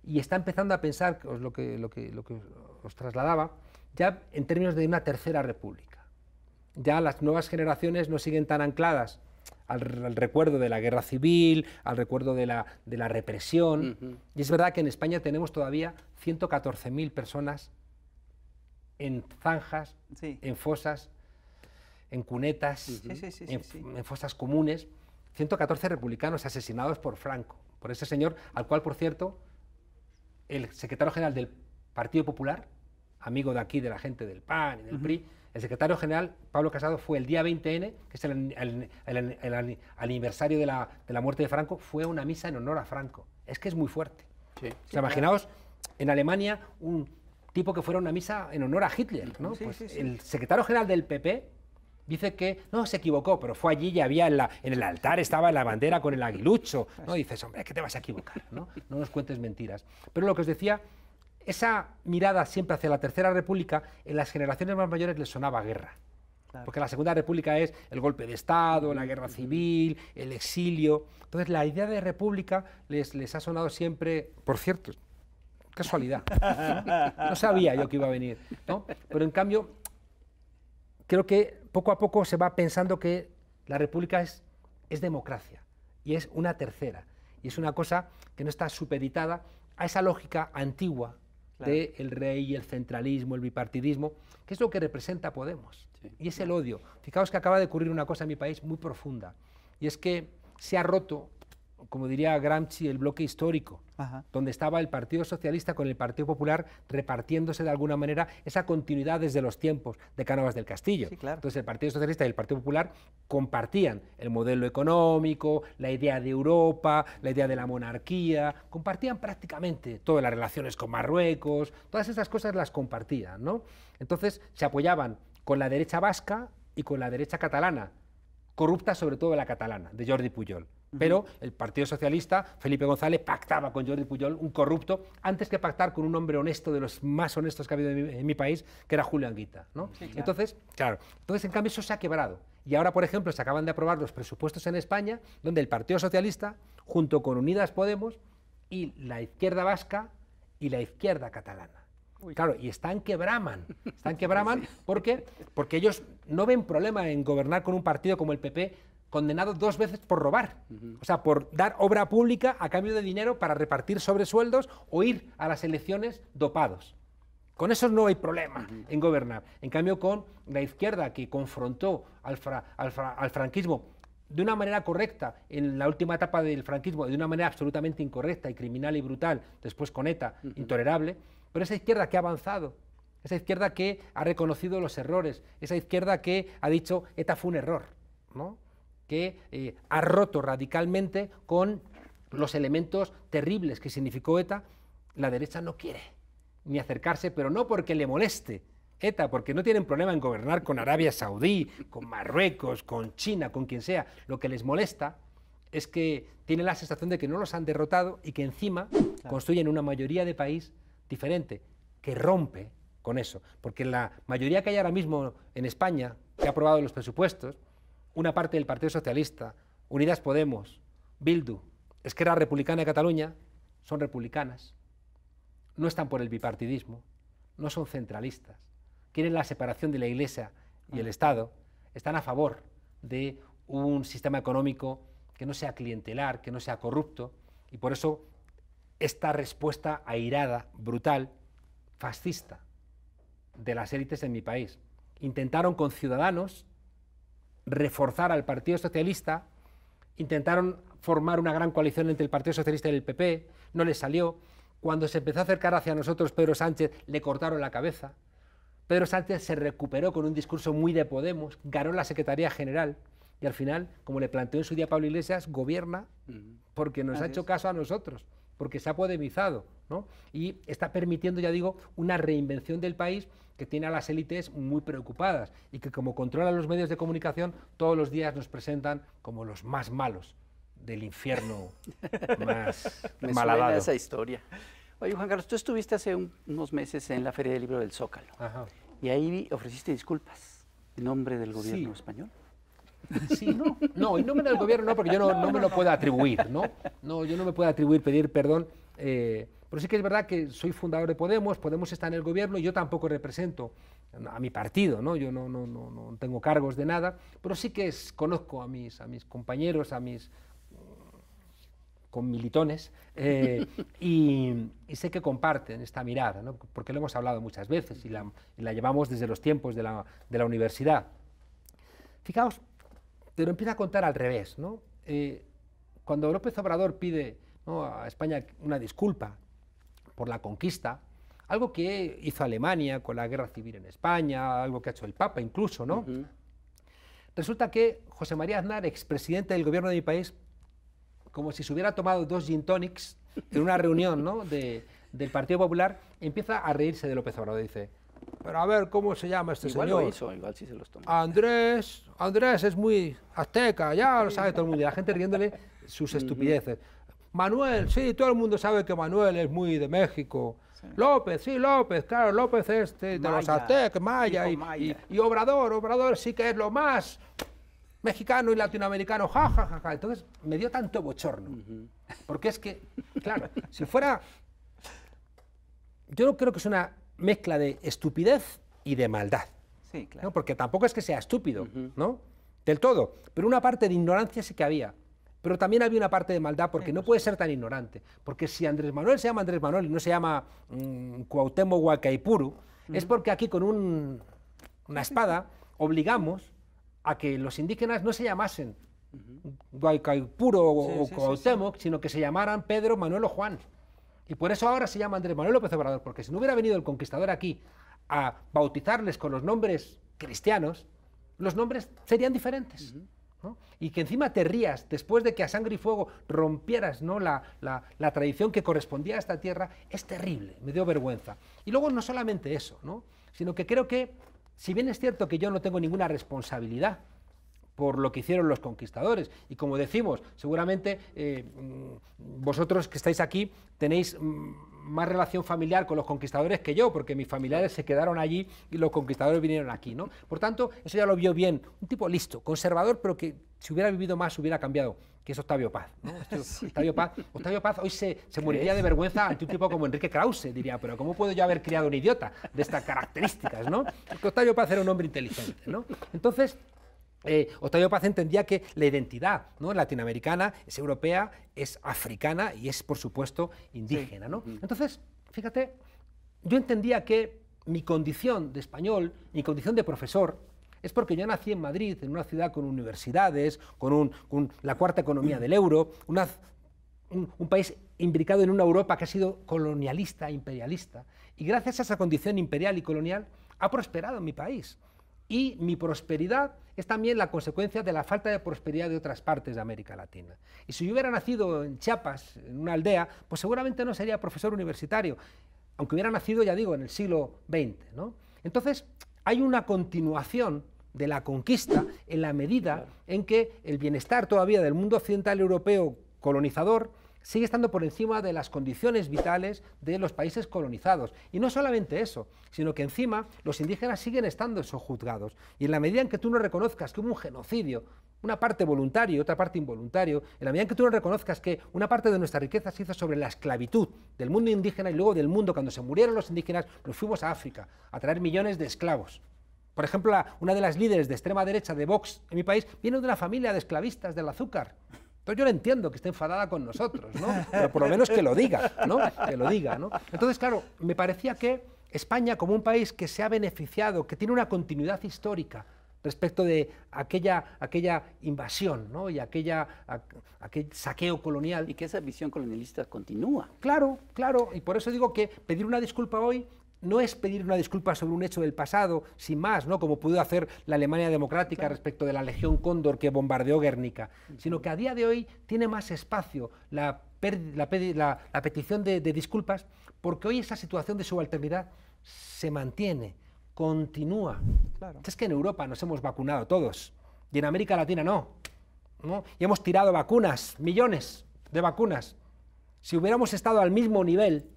y está empezando a pensar, lo que, lo, que, lo que os trasladaba, ya en términos de una tercera república. Ya las nuevas generaciones no siguen tan ancladas al, recuerdo de la guerra civil, al recuerdo de la, represión. Y es verdad que en España tenemos todavía 114.000 personas en zanjas, en fosas, en cunetas, en, fosas comunes. 114 republicanos asesinados por Franco, por ese señor, al cual, por cierto, el secretario general del Partido Popular, amigo de aquí, de la gente del PAN y del PRI, el secretario general, Pablo Casado, fue el día 20N, que es el, aniversario de la, muerte de Franco, fue a una misa en honor a Franco. Es que es muy fuerte. imaginaos en Alemania un tipo que fuera a una misa en honor a Hitler. Pues el secretario general del PP dice que no se equivocó, pero fue allí y había en, el altar estaba la bandera con el aguilucho. ¿no? dices, hombre, que te vas a equivocar? ¿no? no nos cuentes mentiras. Pero lo que os decía esa mirada siempre hacia la Tercera República en las generaciones más mayores les sonaba guerra. Porque la Segunda República es el golpe de Estado, la guerra civil, el exilio. Entonces la idea de república les, les ha sonado siempre, por cierto, casualidad. no sabía yo que iba a venir. ¿no? Pero en cambio, creo que poco a poco se va pensando que la república es, es democracia y es una tercera. Y es una cosa que no está supeditada a esa lógica antigua el rey, el centralismo, el bipartidismo, que es lo que representa Podemos. Y es el odio. Fijaos que acaba de ocurrir una cosa en mi país muy profunda, y es que se ha roto como diría Gramsci, el bloque histórico, donde estaba el Partido Socialista con el Partido Popular repartiéndose de alguna manera esa continuidad desde los tiempos de Cánovas del Castillo. Entonces el Partido Socialista y el Partido Popular compartían el modelo económico, la idea de Europa, la idea de la monarquía, compartían prácticamente todas las relaciones con Marruecos, todas esas cosas las compartían. Entonces se apoyaban con la derecha vasca y con la derecha catalana, corrupta sobre todo la catalana, de Jordi Pujol. Pero el Partido Socialista, Felipe González, pactaba con Jordi Pujol, un corrupto, antes que pactar con un hombre honesto, de los más honestos que ha habido en mi, país, que era Julio Anguita. Entonces, claro, entonces en cambio eso se ha quebrado. Y ahora, por ejemplo, se acaban de aprobar los presupuestos en España, donde el Partido Socialista, junto con Unidas Podemos y la izquierda vasca y la izquierda catalana. Claro, y están quebraman. están que porque ellos no ven problema en gobernar con un partido como el PP condenado dos veces por robar, o sea, por dar obra pública a cambio de dinero para repartir sobresueldos o ir a las elecciones dopados. Con eso no hay problema en gobernar. En cambio, con la izquierda que confrontó al, franquismo de una manera correcta en la última etapa del franquismo, de una manera absolutamente incorrecta y criminal y brutal, después con ETA, intolerable, pero esa izquierda que ha avanzado, esa izquierda que ha reconocido los errores, esa izquierda que ha dicho ETA fue un error, ¿no? que eh, ha roto radicalmente con los elementos terribles que significó ETA, la derecha no quiere ni acercarse, pero no porque le moleste ETA, porque no tienen problema en gobernar con Arabia Saudí, con Marruecos, con China, con quien sea. Lo que les molesta es que tienen la sensación de que no los han derrotado y que encima construyen una mayoría de país diferente, que rompe con eso. Porque la mayoría que hay ahora mismo en España, que ha aprobado los presupuestos, una parte del Partido Socialista, Unidas Podemos, Bildu, Esquerra Republicana de Cataluña, son republicanas, no están por el bipartidismo, no son centralistas, quieren la separación de la Iglesia y el Estado, están a favor de un sistema económico que no sea clientelar, que no sea corrupto, y por eso esta respuesta airada, brutal, fascista de las élites en mi país. Intentaron con ciudadanos reforzar al Partido Socialista, intentaron formar una gran coalición entre el Partido Socialista y el PP, no les salió. Cuando se empezó a acercar hacia nosotros Pedro Sánchez, le cortaron la cabeza. Pedro Sánchez se recuperó con un discurso muy de Podemos, ganó la Secretaría General y al final, como le planteó en su día Pablo Iglesias, gobierna porque nos ha hecho caso a nosotros, porque se ha podemizado y está permitiendo, ya digo, una reinvención del país que tiene a las élites muy preocupadas y que como controlan los medios de comunicación, todos los días nos presentan como los más malos del infierno más Me esa
historia. Oye, Juan Carlos, tú estuviste hace unos meses en la Feria del Libro del Zócalo y ahí ofreciste
disculpas en nombre del gobierno español. Sí, no, no, en nombre del gobierno no, porque yo no, no, me lo puedo atribuir, ¿no? No, yo no me puedo atribuir pedir perdón. Eh, pero sí que es verdad que soy fundador de Podemos, Podemos está en el gobierno y yo tampoco represento a mi partido, ¿no? yo no, tengo cargos de nada, pero sí que conozco a mis, a mis compañeros, a mis mm, con militones eh, y, sé que comparten esta mirada, porque lo hemos hablado muchas veces y la, llevamos desde los tiempos de la, universidad. Fijaos, te lo empieza a contar al revés. Eh, cuando López Obrador pide a España una disculpa por la conquista, algo que hizo Alemania con la guerra civil en España, algo que ha hecho el Papa incluso, ¿no? Resulta que José María Aznar, expresidente del gobierno de mi país, como si se hubiera tomado dos gin tonics en una reunión del Partido Popular, empieza a reírse de López Obrador. Dice, pero a ver, ¿cómo se llama este señor?
igual sí se los toma.
Andrés, Andrés es muy azteca, ya lo sabe todo el mundo. la gente riéndole sus estupideces. Manuel, sí, todo el mundo sabe que Manuel es muy de México. López, sí, López, claro, López es este, de, los aztecas, maya, y, Y, Obrador, Obrador sí que es lo más mexicano y latinoamericano, jajajaja. Entonces me dio tanto bochorno, porque es que, claro, si fuera... Yo no creo que es una mezcla de estupidez y de maldad. Sí, claro. Porque tampoco es que sea estúpido, ¿no? Del todo. Pero una parte de ignorancia sí que había. Pero también había una parte de maldad, porque no puede ser tan ignorante. Porque si Andrés Manuel se llama Andrés Manuel y no se llama mm, Cuauhtémoc es porque aquí con una espada obligamos a que los indígenas no se llamasen Guaycaipuro o, sino que se llamaran Pedro, Manuel o Juan. Y por eso ahora se llama Andrés Manuel López Obrador, porque si no hubiera venido el conquistador aquí a bautizarles con los nombres cristianos, los nombres serían diferentes. Y que encima te rías después de que a sangre y fuego rompieras ¿no? la, la, la, tradición que correspondía a esta tierra, es terrible, me dio vergüenza. Y luego no solamente eso, ¿no? sino que creo que, si bien es cierto que yo no tengo ninguna responsabilidad por lo que hicieron los conquistadores. Y como decimos, seguramente eh, mm, vosotros que estáis aquí tenéis mm, más relación familiar con los conquistadores que yo, porque mis familiares se quedaron allí y los conquistadores vinieron aquí. ¿no? Por tanto, eso ya lo vio bien, un tipo listo, conservador, pero que si hubiera vivido más hubiera cambiado, que es Octavio Paz. Octavio, Paz hoy se, moriría de vergüenza ante un tipo como Enrique Krause, diría, pero ¿cómo puedo yo haber criado un idiota de estas características? ¿no? Porque Octavio Paz era un hombre inteligente. ¿no? Entonces, eh, Paz entendía que la identidad ¿no? latinoamericana es europea, es africana y es, por supuesto, indígena. ¿no? Entonces, fíjate, yo entendía que mi condición de español, mi condición de profesor, es porque yo nací en Madrid, en una ciudad con universidades, con, un, la cuarta economía del euro, un, país imbricado en una Europa que ha sido colonialista, imperialista. Y gracias a esa condición imperial y colonial ha prosperado mi país. Y mi prosperidad es también la consecuencia de la falta de prosperidad de otras partes de América Latina. Y si yo hubiera nacido en Chiapas, en una aldea, pues seguramente no sería profesor universitario, aunque hubiera nacido, ya digo, en el siglo XX. Entonces, hay una continuación de la conquista en la medida en que el bienestar todavía del mundo occidental europeo colonizador sigue estando por encima de las condiciones vitales de los países colonizados. Y no solamente eso, sino que encima los indígenas siguen estando sojuzgados. Y en la medida en que tú no reconozcas que hubo un genocidio, una parte voluntaria y otra parte involuntario, en la medida en que tú no reconozcas que una parte de nuestra riqueza se hizo sobre la esclavitud del mundo indígena y luego del mundo, cuando se murieron los indígenas, nos fuimos a África a traer millones de esclavos. Por ejemplo, una de las líderes de extrema derecha de Vox en mi país viene de una familia de esclavistas del azúcar. Entonces yo lo entiendo que esté enfadada con nosotros, ¿no? Pero por lo menos que lo diga, ¿no? Que lo diga, ¿no? Entonces, claro, me parecía que España, como un país que se ha beneficiado, que tiene una continuidad histórica respecto de aquella, aquella invasión ¿no? y aquella, aquel saqueo colonial. Y que esa visión colonialista continúa. Claro, claro, y por eso digo que pedir una disculpa hoy no es pedir una disculpa sobre un hecho del pasado, sin más, ¿no? como pudo hacer la Alemania democrática respecto de la Legión Cóndor que bombardeó Guernica, sino que a día de hoy tiene más espacio la, petición de, disculpas porque hoy esa situación de subalternidad se mantiene, continúa. Es que en Europa nos hemos vacunado todos y en América Latina no, no. Y hemos tirado vacunas, millones de vacunas. Si hubiéramos estado al mismo nivel,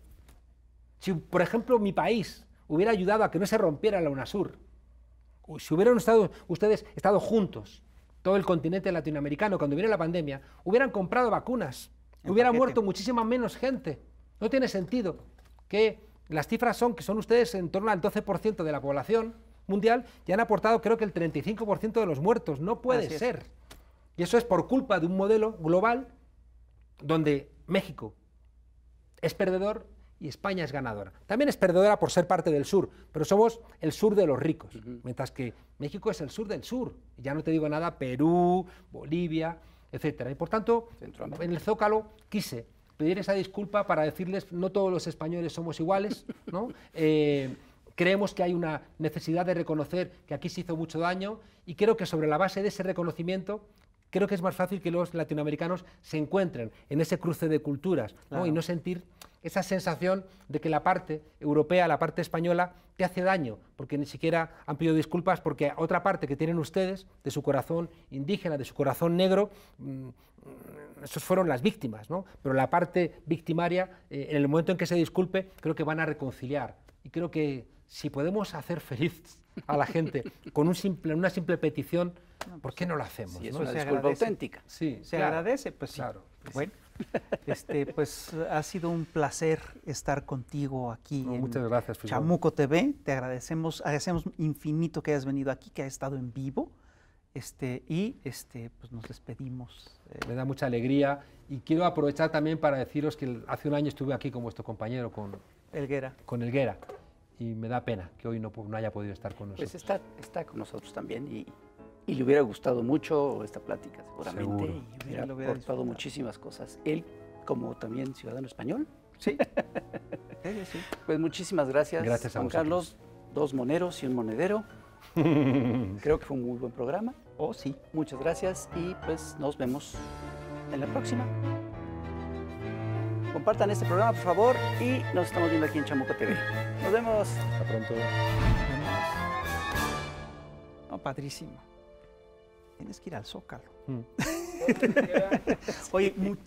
si, por ejemplo, mi país hubiera ayudado a que no se rompiera la UNASUR, si hubieran estado, ustedes estado juntos, todo el continente latinoamericano, cuando viene la pandemia, hubieran comprado vacunas, hubiera muerto muchísima menos gente. No tiene sentido que las cifras son que son ustedes en torno al 12% de la población mundial y han aportado creo que el 35% de los muertos. No puede ser. Y eso es por culpa de un modelo global donde México es perdedor y España es ganadora. También es perdedora por ser parte del sur, pero somos el sur de los ricos, mientras que México es el sur del sur. Ya no te digo nada, Perú, Bolivia, etcétera. Y por tanto, en el Zócalo quise pedir esa disculpa para decirles no todos los españoles somos iguales, ¿no? Eh, creemos que hay una necesidad de reconocer que aquí se hizo mucho daño y creo que sobre la base de ese reconocimiento creo que es más fácil que los latinoamericanos se encuentren en ese cruce de culturas y no sentir esa sensación de que la parte europea, la parte española, te hace daño, porque ni siquiera han pedido disculpas, porque otra parte que tienen ustedes, de su corazón indígena, de su corazón negro, mm, mm, esos fueron las víctimas, ¿no? Pero la parte victimaria, eh, en el momento en que se disculpe, creo que van a reconciliar. Y creo que si podemos hacer feliz a la gente con un simple, una simple petición, ¿por pues qué no lo hacemos? Sí, es una disculpa auténtica. Sí, ¿Se
agradece? Pues sí. Claro, pues bueno. Este, pues ha sido un placer estar contigo aquí. en muchas gracias, Chamuco TV, te agradecemos, agradecemos infinito que hayas
venido aquí, que hayas estado en vivo. Este, y este, pues nos despedimos. Eh. Me da mucha alegría y quiero aprovechar también para deciros que hace un año estuve aquí con vuestro compañero, con Elguera. Con Elguera. Y me da pena que hoy no, haya podido estar con pues nosotros. Pues está,
está con nosotros también y y le hubiera gustado mucho esta plática, seguramente. Seguro. Y hubiera, aportado muchísimas cosas. Él, como también ciudadano español. Sí. sí, sí. Pues muchísimas gracias, gracias a Juan Carlos. Dos moneros y un monedero.
Creo
que fue un muy buen programa. Oh, sí. Muchas gracias y pues nos vemos en la próxima. Compartan este programa, por favor, y nos estamos viendo aquí en Chamuca TV.
Nos vemos. Hasta pronto. padrísimo tienes que ir al Zócalo. Mm.
Oye,